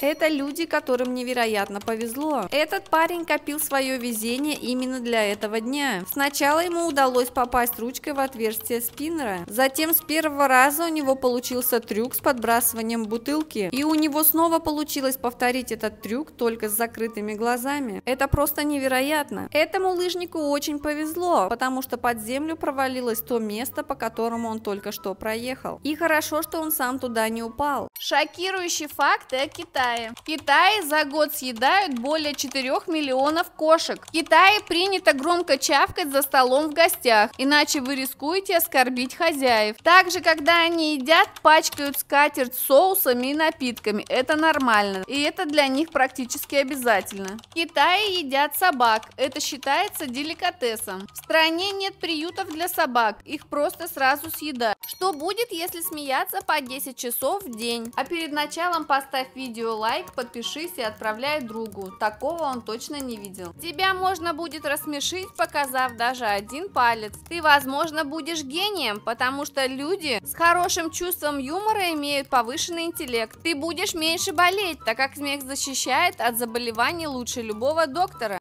Это люди, которым невероятно повезло. Этот парень копил свое везение именно для этого дня. Сначала ему удалось попасть ручкой в отверстие спиннера. Затем с первого раза у него получился трюк с подбрасыванием бутылки. И у него снова получилось повторить этот трюк только с закрытыми глазами. Это просто невероятно. Этому лыжнику очень повезло, потому что под землю провалилось то место, по которому он только что проехал. И хорошо, что он сам туда не упал. Шокирующий факт о Китае. Китае. В Китае за год съедают более 4 миллионов кошек. В Китае принято громко чавкать за столом в гостях, иначе вы рискуете оскорбить хозяев. Также, когда они едят, пачкают скатерть соусами и напитками. Это нормально. И это для них практически обязательно. В Китае едят собак. Это считается деликатесом. В стране нет приютов для собак. Их просто сразу съедают. Что будет, если смеяться по 10 часов в день? А перед началом поставь видео лайк, подпишись и отправляй другу. Такого он точно не видел. Тебя можно будет рассмешить, показав даже один палец. Ты, возможно, будешь гением, потому что люди с хорошим чувством юмора имеют повышенный интеллект. Ты будешь меньше болеть, так как смех защищает от заболеваний лучше любого доктора.